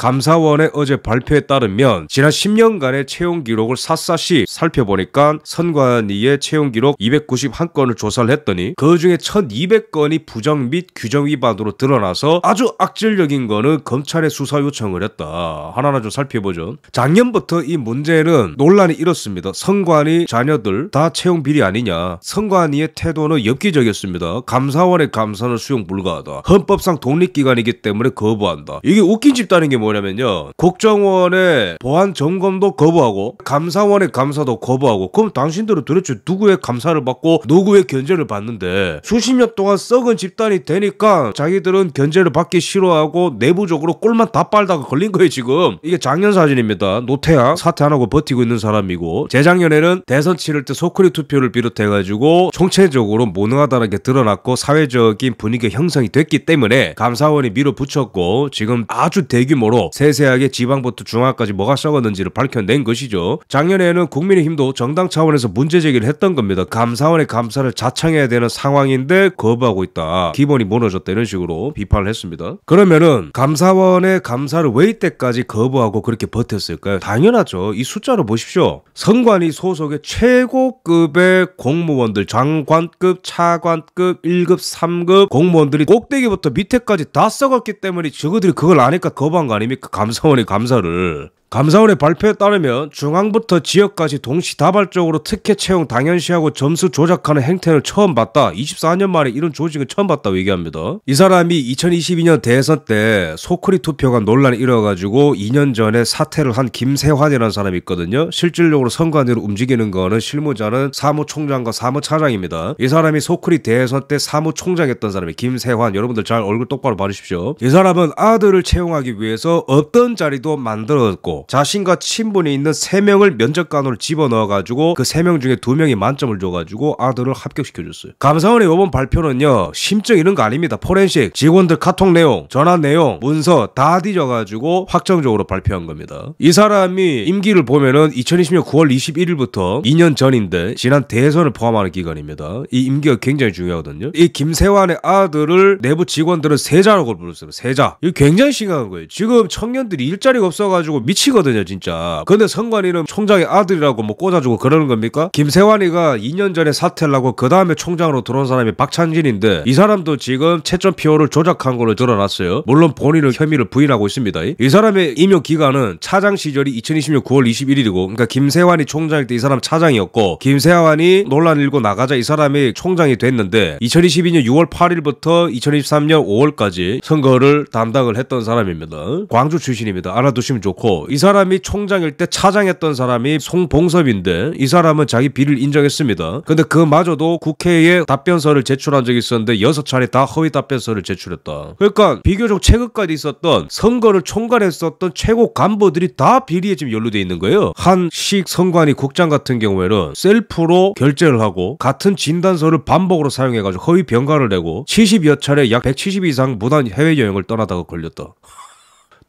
감사원의 어제 발표에 따르면 지난 10년간의 채용 기록을 샅샅이 살펴보니까 선관위의 채용 기록 291건을 조사를 했더니 그 중에 1200건이 부정 및 규정 위반으로 드러나서 아주 악질적인 거는 검찰에 수사 요청을 했다. 하나하나 좀 살펴보죠. 작년부터 이 문제는 논란이 이렇습니다. 선관위 자녀들 다 채용 비리 아니냐. 선관위의 태도는 엽기적이었습니다. 감사원의 감사는 수용 불가하다. 헌법상 독립기관이기 때문에 거부한다. 이게 웃긴 집단인 게 뭐냐 뭐냐면요. 국정원의 보안 점검도 거부하고 감사원의 감사도 거부하고 그럼 당신들은 도대체 누구의 감사를 받고 누구의 견제를 받는데 수십 년 동안 썩은 집단이 되니까 자기들은 견제를 받기 싫어하고 내부적으로 꼴만 다 빨다가 걸린 거예요 지금. 이게 작년 사진입니다. 노태양 사퇴 안 하고 버티고 있는 사람이고 재작년에는 대선 치를 때 소크리 투표를 비롯해가지고 총체적으로 무능하다는 게 드러났고 사회적인 분위기 형성이 됐기 때문에 감사원이 밀어붙였고 지금 아주 대규모로 세세하게 지방부터 중앙까지 뭐가 썩었는지를 밝혀낸 것이죠. 작년에는 국민의힘도 정당 차원에서 문제 제기를 했던 겁니다. 감사원의 감사를 자청해야 되는 상황인데 거부하고 있다. 기본이 무너졌다 이런 식으로 비판을 했습니다. 그러면은 감사원의 감사를 왜 이때까지 거부하고 그렇게 버텼을까요? 당연하죠. 이 숫자로 보십시오. 선관위 소속의 최고급의 공무원들 장관급, 차관급, 1급, 3급 공무원들이 꼭대기부터 밑에까지 다 썩었기 때문에 저거들이 그걸 아니까 거부한 거 아니에요? 아닙니그 감사원의 감사를 감사원의 발표에 따르면 중앙부터 지역까지 동시다발적으로 특혜 채용 당연시하고 점수 조작하는 행태를 처음 봤다. 24년 만에 이런 조직을 처음 봤다고 얘기합니다. 이 사람이 2022년 대선 때 소크리 투표가 논란이 일어가지고 2년 전에 사퇴를 한 김세환이라는 사람이 있거든요. 실질적으로 선관위로 움직이는 거는 실무자는 사무총장과 사무차장입니다. 이 사람이 소크리 대선 때사무총장이었던 사람이 김세환. 여러분들 잘 얼굴 똑바로 봐주십시오. 이 사람은 아들을 채용하기 위해서 어떤 자리도 만들었고 자신과 친분이 있는 3 명을 면접관으로 집어넣어가지고 그3명 중에 2 명이 만점을 줘가지고 아들을 합격시켜줬어요. 감사원의 이번 발표는요 심증 이런 거 아닙니다. 포렌식 직원들 카톡 내용, 전화 내용, 문서 다 뒤져가지고 확정적으로 발표한 겁니다. 이 사람이 임기를 보면은 2020년 9월 21일부터 2년 전인데 지난 대선을 포함하는 기간입니다. 이 임기가 굉장히 중요하거든요. 이 김세환의 아들을 내부 직원들은 세자라고 불렀어요. 세자. 이거 굉장히 심각한 거예요. 지금 청년들이 일자리가 없어가지고 미치 미치거든요, 진짜. 근데 선관위는 총장의 아들이라고 뭐 꽂아주고 그러는 겁니까? 김세환이가 2년 전에 사퇴를 하고 그 다음에 총장으로 들어온 사람이 박찬진인데 이 사람도 지금 채점 피 o 를 조작한 걸로 드러났어요. 물론 본인은 혐의를 부인하고 있습니다. 이 사람의 임용 기간은 차장 시절이 2 0 2 0년 9월 21일이고 그러니까 김세환이 총장일 때 이 사람 차장이었고 김세환이 논란 일고 나가자 이 사람이 총장이 됐는데 2022년 6월 8일부터 2023년 5월까지 선거를 담당을 했던 사람입니다. 광주 출신입니다. 알아두시면 좋고 이 사람이 총장일 때 차장했던 사람이 송봉섭인데 이 사람은 자기 비를 인정했습니다. 근데 그마저도 국회에 답변서를 제출한 적이 있었는데 여섯 차례 다 허위 답변서를 제출했다. 그러니까 비교적 최근까지 있었던 선거를 총괄했었던 최고 간부들이 다 비리에 지금 연루돼 있는 거예요. 한식 선관위 국장 같은 경우에는 셀프로 결제를 하고 같은 진단서를 반복으로 사용해가지고 허위 병가를 내고 70여 차례 약 170 이상 무단 해외 여행을 떠나다가 걸렸다.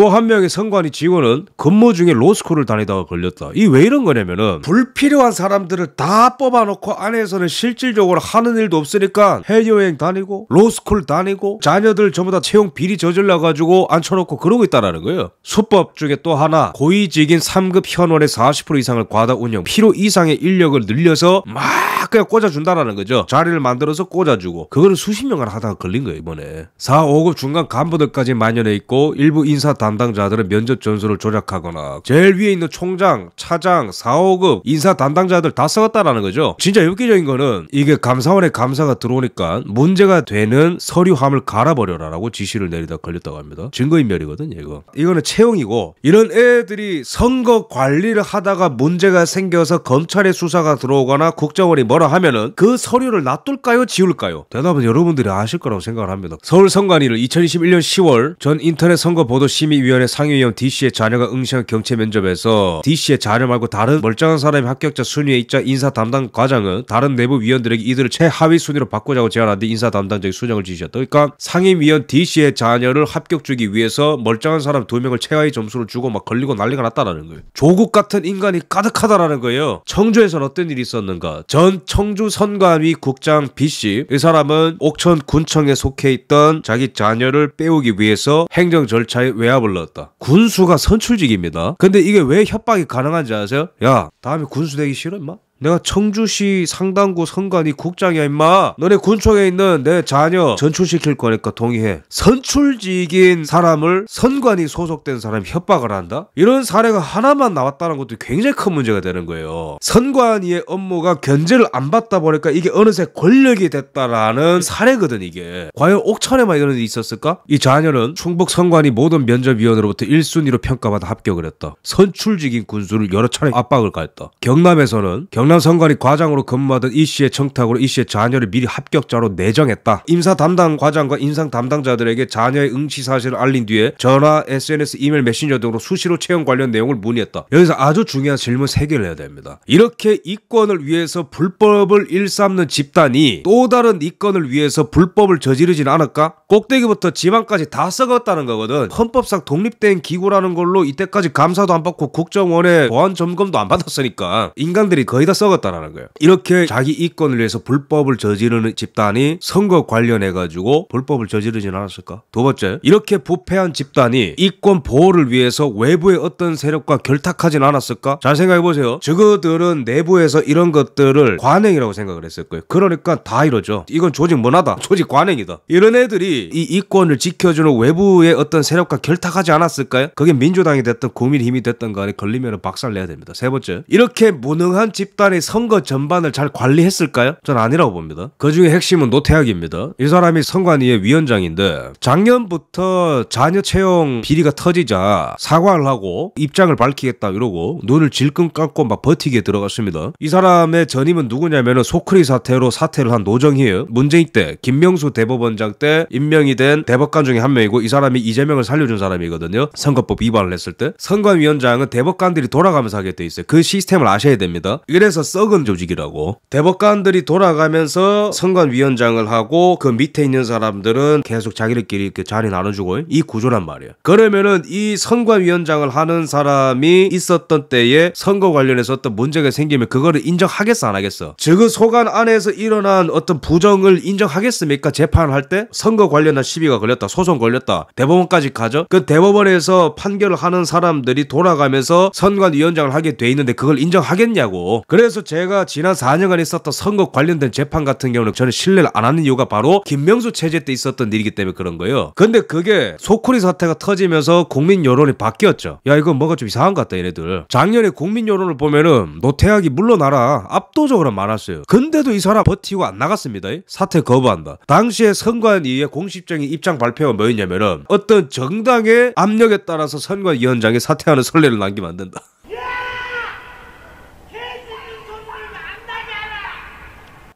또한 명의 선관위 직원은 근무 중에 로스쿨을 다니다가 걸렸다. 이 왜 이런 거냐면은 불필요한 사람들을 다 뽑아놓고 안에서는 실질적으로 하는 일도 없으니까 해외여행 다니고 로스쿨 다니고 자녀들 전부 다 채용 비리 저질러가지고 앉혀놓고 그러고 있다라는 거예요. 수법 중에 또 하나 고위직인 3급 현원의 40% 이상을 과다 운영 필요 이상의 인력을 늘려서 막 그냥 꽂아준다라는 거죠. 자리를 만들어서 꽂아주고 그거는 수십 명을 하다가 걸린 거예요 이번에. 4, 5급 중간 간부들까지 만연해 있고 일부 인사 다 담당자들의 면접 전술을 조작하거나 제일 위에 있는 총장, 차장, 사호급 인사 담당자들 다 써갔다라는 거죠. 진짜 엽기적인 거는 이게 감사원의 감사가 들어오니까 문제가 되는 서류함을 갈아버려라라고 지시를 내리다 걸렸다고 합니다. 증거인멸이거든요, 이거. 이거는 채용이고 이런 애들이 선거 관리를 하다가 문제가 생겨서 검찰의 수사가 들어오거나 국정원이 뭐라 하면은 그 서류를 놔둘까요, 지울까요? 대답은 여러분들이 아실 거라고 생각을 합니다. 서울 선관위를 2021년 10월 전 인터넷 선거 보도 심의 심의위원회 상위위원 D씨의 자녀가 응시한 경체 면접에서 D씨의 자녀 말고 다른 멀쩡한 사람이 합격자 순위에 있자 인사 담당 과장은 다른 내부 위원들에게 이들을 최하위 순위로 바꾸자고 제안한 뒤 인사 담당자에게 수정을 지시했다. 그러니까 상임위원 D씨의 자녀를 합격 주기 위해서 멀쩡한 사람 두 명을 최하위 점수를 주고 막 걸리고 난리가 났다라는 거예요. 조국 같은 인간이 가득하다라는 거예요. 청주에선 어떤 일이 있었는가? 전 청주 선관위 국장 B씨 이 그 사람은 옥천 군청에 속해 있던 자기 자녀를 빼오기 위해서 행정 절차에 외압을 불렀다 군수가 선출직입니다. 근데 이게 왜 협박이 가능한지 아세요? 야, 다음에 군수 되기 싫어, 임마? 내가 청주시 상당구 선관위 국장이야 임마 너네 군청에 있는 내 자녀 전출시킬 거니까 동의해 선출직인 사람을 선관위 소속된 사람이 협박을 한다? 이런 사례가 하나만 나왔다는 것도 굉장히 큰 문제가 되는 거예요 선관위의 업무가 견제를 안 받다 보니까 이게 어느새 권력이 됐다라는 사례거든 이게 과연 옥천에만 이런 일이 있었을까? 이 자녀는 충북 선관위 모든 면접위원으로부터 1순위로 평가받아 합격을 했다 선출직인 군수를 여러 차례 압박을 가했다 경남에서는 경 강남선관위 과장으로 근무하던 이 씨의 청탁으로 이 씨의 자녀를 미리 합격자로 내정했다. 임사 담당 과장과 인상 담당자들에게 자녀의 응시 사실을 알린 뒤에 전화, SNS, 이메일, 메신저 등으로 수시로 채용 관련 내용을 문의했다. 여기서 아주 중요한 질문 3개를 해야 됩니다. 이렇게 이권을 위해서 불법을 일삼는 집단이 또 다른 이권을 위해서 불법을 저지르진 않을까? 꼭대기부터 지방까지 다 썩었다는 거거든. 헌법상 독립된 기구라는 걸로 이때까지 감사도 안 받고 국정원의 보안 점검도 안 받았으니까 인간들이 거의 다 썩었다라는 거예요. 이렇게 자기 이권을 위해서 불법을 저지르는 집단이 선거 관련해 가지고 불법을 저지르진 않았을까? 두 번째, 이렇게 부패한 집단이 이권 보호를 위해서 외부의 어떤 세력과 결탁하진 않았을까? 잘 생각해 보세요. 저거들은 내부에서 이런 것들을 관행이라고 생각을 했을 거예요. 그러니까 다 이러죠. 이건 조직 문화다. 조직 관행이다. 이런 애들이 이 이권을 지켜주는 외부의 어떤 세력과 결탁하지 않았을까요? 그게 민주당이 됐든 국민 힘이 됐던 간에 걸리면 박살 내야 됩니다. 세 번째, 이렇게 무능한 집단 장관이 선거 전반을 잘 관리했을까요? 전 아니라고 봅니다. 그 중에 핵심은 노태학입니다. 이 사람이 선관위의 위원장인데 작년부터 자녀 채용 비리가 터지자 사과를 하고 입장을 밝히겠다 이러고 눈을 질끈 깎고 막 버티게 들어갔습니다. 이 사람의 전임은 누구냐면 소크리 사태로 사퇴를 한 노정희예요. 문재인 때 김명수 대법원장 때 임명이 된 대법관 중에 한 명이고 이 사람이 이재명을 살려준 사람이거든요. 선거법 위반을 했을 때 선관위원장은 대법관들이 돌아가면서 하게 돼 있어요. 그 시스템을 아셔야 됩니다. 이래서 그서 썩은 조직이라고. 대법관들이 돌아가면서 선관위원장을 하고 그 밑에 있는 사람들은 계속 자기들끼리 이렇게 자리 나눠주고 이 구조란 말이에요 그러면은 이 선관위원장을 하는 사람이 있었던 때에 선거 관련해서 어떤 문제가 생기면 그거를 인정하겠어 안 하겠어? 즉은 소관 안에서 일어난 어떤 부정을 인정하겠습니까? 재판할 때 선거 관련한 시비가 걸렸다, 소송 걸렸다, 대법원까지 가죠. 그 대법원에서 판결을 하는 사람들이 돌아가면서 선관위원장을 하게 돼 있는데 그걸 인정하겠냐고. 그래서 제가 지난 4년간 있었던 선거 관련된 재판 같은 경우는 저는 신뢰를 안 하는 이유가 바로 김명수 체제 때 있었던 일이기 때문에 그런 거예요. 근데 그게 소쿠리 사태가 터지면서 국민 여론이 바뀌었죠. 야 이건 뭐가 좀 이상한 것 같다 얘네들. 작년에 국민 여론을 보면은 노태학이 물러나라 압도적으로 많았어요. 근데도 이 사람 버티고 안 나갔습니다. 사태 거부한다. 당시에 선관위의 공식적인 입장 발표가 뭐였냐면은 어떤 정당의 압력에 따라서 선관위원장이 사퇴하는 선례를 남기면 안 된다.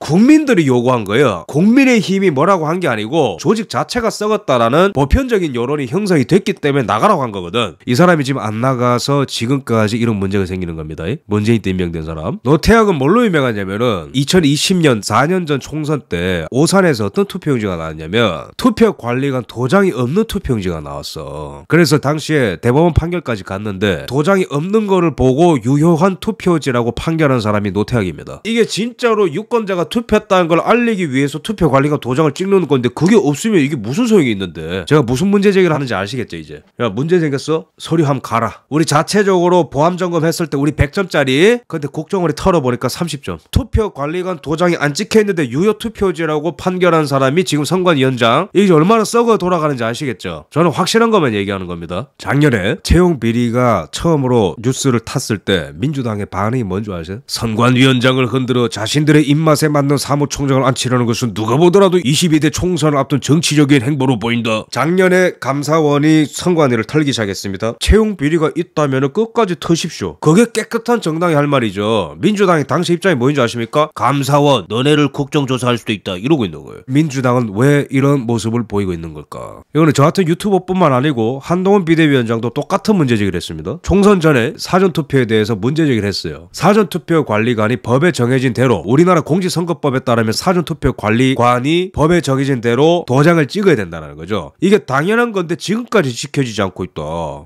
국민들이 요구한 거예요. 국민의 힘이 뭐라고 한 게 아니고 조직 자체가 썩었다라는 보편적인 여론이 형성이 됐기 때문에 나가라고 한 거거든. 이 사람이 지금 안 나가서 지금까지 이런 문제가 생기는 겁니다. 문재인 때 임명된 사람. 노태학은 뭘로 유명하냐면은 2020년 4년 전 총선 때 오산에서 어떤 투표용지가 나왔냐면 투표 관리관 도장이 없는 투표용지가 나왔어. 그래서 당시에 대법원 판결까지 갔는데 도장이 없는 거를 보고 유효한 투표지라고 판결한 사람이 노태학입니다. 이게 진짜로 유권자가 투표했다는 걸 알리기 위해서 투표 관리가 도장을 찍는 건데 그게 없으면 이게 무슨 소용이 있는데 제가 무슨 문제 제기를 하는지 아시겠죠 이제 야 문제 생겼어 서류함 가라 우리 자체적으로 보안 점검했을 때 우리 100점짜리 근데 국정원이 털어보니까 30점 투표 관리관 도장이 안 찍혀 있는데 유효 투표지라고 판결한 사람이 지금 선관위원장 이게 얼마나 썩어 돌아가는지 아시겠죠 저는 확실한 것만 얘기하는 겁니다 작년에 채용 비리가 처음으로 뉴스를 탔을 때 민주당의 반응이 뭔지 아세요 선관위원장을 흔들어 자신들의 입맛에 맞 않는 사무총장을 안치려는 것은 누가 보더라도 22대 총선을 앞둔 정치적인 행보로 보인다. 작년에 감사원이 선관위를 털기 시작했습니다. 채용 비리가 있다면 끝까지 터십시오. 그게 깨끗한 정당이 할 말이죠. 민주당이 당시 입장이 뭐인지 아십니까? 감사원 너네를 국정조사할 수도 있다 이러고 있는 거예요. 민주당은 왜 이런 모습을 보이고 있는 걸까? 이거는 저 같은 유튜버뿐만 아니고 한동훈 비대위원장도 똑같은 문제 제기를 했습니다. 총선 전에 사전투표에 대해서 문제 제기를 했어요. 사전투표 관리관이 법에 정해진 대로 우리나라 공직선거 선거법에 따르면 사전투표 관리관이 법에 정해진 대로 도장을 찍어야 된다는 거죠. 이게 당연한 건데 지금까지 지켜지지 않고 있다.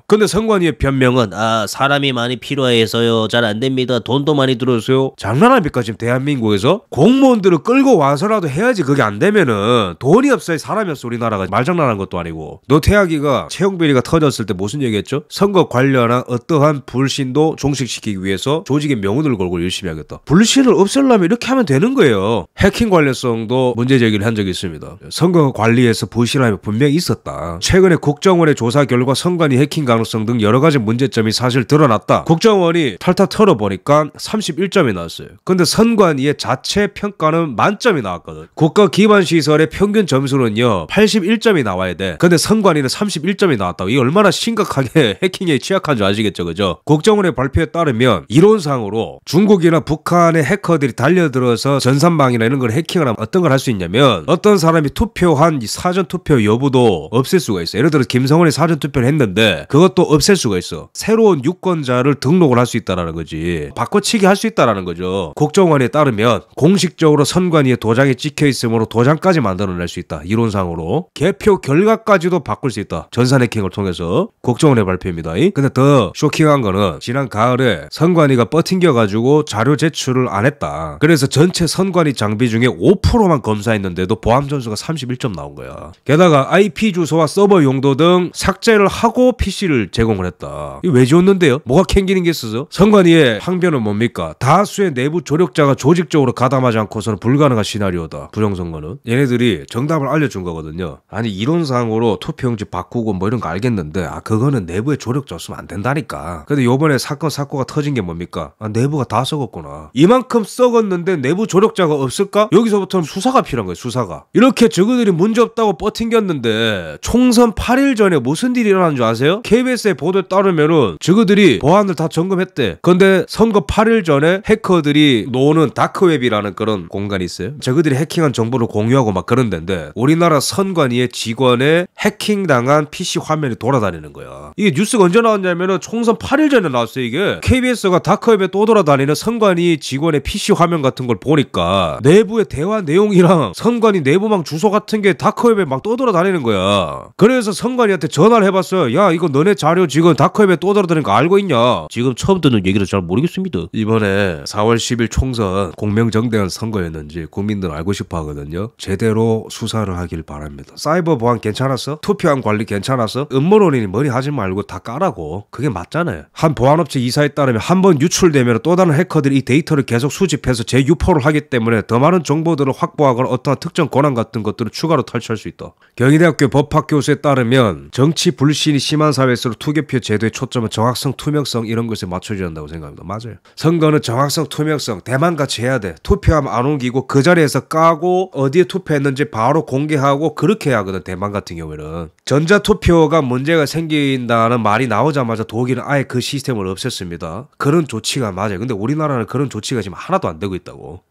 근데 선관위의 변명은 아 사람이 많이 필요해서요. 잘 안 됩니다. 돈도 많이 들어서요. 장난합니까 지금 대한민국에서 공무원들을 끌고 와서라도 해야지 그게 안 되면은 돈이 없어야 사람이 없어 우리나라가 말장난한 것도 아니고 노태아기가 채용 비리가 터졌을 때 무슨 얘기했죠? 선거 관련한 어떠한 불신도 종식시키기 위해서 조직의 명운을 걸고 열심히 하겠다. 불신을 없앨려면 이렇게 하면 되는 거예요. 심지어 해킹 관련성도 문제 제기를 한 적이 있습니다. 선거 관리에서 부실함이 분명히 있었다. 최근에 국정원의 조사 결과 선관위 해킹 가능성 등 여러 가지 문제점이 사실 드러났다. 국정원이 탈탈 털어보니까 31점이 나왔어요. 근데 선관위의 자체 평가는 만점이 나왔거든. 국가 기반 시설의 평균 점수는요 81점이 나와야 돼. 근데 선관위는 31점이 나왔다고. 이 얼마나 심각하게 해킹에 취약한 줄 아시겠죠, 그죠? 국정원의 발표에 따르면 이론상으로 중국이나 북한의 해커들이 달려들어서 전 전산망이나 이런 걸 해킹을 하면 어떤 걸 할 수 있냐면 어떤 사람이 투표한 사전 투표 여부도 없앨 수가 있어. 예를 들어 김성원이 사전 투표를 했는데 그것도 없앨 수가 있어. 새로운 유권자를 등록을 할 수 있다라는 거지. 바꿔치기 할 수 있다라는 거죠. 국정원에 따르면 공식적으로 선관위에 도장이 찍혀 있으므로 도장까지 만들어낼 수 있다. 이론상으로 개표 결과까지도 바꿀 수 있다. 전산 해킹을 통해서 국정원의 발표입니다. 근데 더 쇼킹한 거는 지난 가을에 선관위가 버팅겨가지고 자료 제출을 안 했다. 그래서 전체 선 선관위 장비 중에 5%만 검사했는데도 보안 점수가 31점 나온 거야. 게다가 IP 주소와 서버 용도 등 삭제를 하고 PC를 제공을 했다. 이왜 지웠는데요? 뭐가 캥기는 게 있어서? 선관위의 항변은 뭡니까? 다수의 내부 조력자가 조직적으로 가담하지 않고서는 불가능한 시나리오다. 부정선거는. 얘네들이 정답을 알려준 거거든요. 아니 이론상으로 투표용지 바꾸고 뭐 이런 거 알겠는데 아 그거는 내부의 조력자였으면 안 된다니까. 근데 요번에 사건 사고가 터진 게 뭡니까? 아 내부가 다 썩었구나. 이만큼 썩었는데 내부 조력 동력자가 없을까? 여기서부터는 수사가 필요한 거예요. 수사가. 이렇게 저그들이 문제 없다고 버팅겼는데 총선 8일 전에 무슨 일이 일어난 줄 아세요? KBS의 보도에 따르면은 저그들이 보안을 다 점검했대. 근데 선거 8일 전에 해커들이 노는 다크웹이라는 그런 공간이 있어요. 저그들이 해킹한 정보를 공유하고 막 그런 데인데 우리나라 선관위의 직원의 해킹당한 PC 화면이 돌아다니는 거야. 이게 뉴스가 언제 나왔냐면은 총선 8일 전에 나왔어요. 이게 KBS가 다크웹에 또 돌아다니는 선관위 직원의 PC 화면 같은 걸 보니까 아, 내부의 대화 내용이랑 선관이 내부망 주소 같은 게 다크웹에 막 떠돌아다니는 거야. 그래서 선관이한테 전화를 해봤어요. 야 이거 너네 자료 지금 다크웹에 떠돌아다니는 거 알고 있냐? 지금 처음 듣는 얘기를 잘 모르겠습니다. 이번에 4월 10일 총선 공명정대한 선거였는지 국민들 알고 싶어 하거든요. 제대로 수사를 하길 바랍니다. 사이버 보안 괜찮았어? 투표함 관리 괜찮았어? 음모론이니 머리 하지 말고 다 까라고. 그게 맞잖아요. 한 보안업체 이사에 따르면 한 번 유출되면 또 다른 해커들이 이 데이터를 계속 수집해서 재유포를 하기 때문에 때문에 더 많은 정보들을 확보하거나 어떠한 특정 권한 같은 것들을 추가로 탈취할 수 있다. 경희대학교 법학교수에 따르면 정치 불신이 심한 사회에서록 투개표 제도의 초점은 정확성, 투명성 이런 것에 맞춰져야 한다고 생각합니다. 맞아요. 선거는 정확성, 투명성 대만같이 해야 돼. 투표하면 안 옮기고 그 자리에서 까고 어디에 투표했는지 바로 공개하고 그렇게 해야 하거든 대만 같은 경우에는. 전자투표가 문제가 생긴다는 말이 나오자마자 독일은 아예 그 시스템을 없앴습니다. 그런 조치가 맞아요. 근데 우리나라는 그런 조치가 지금 하나도 안 되고 있다고.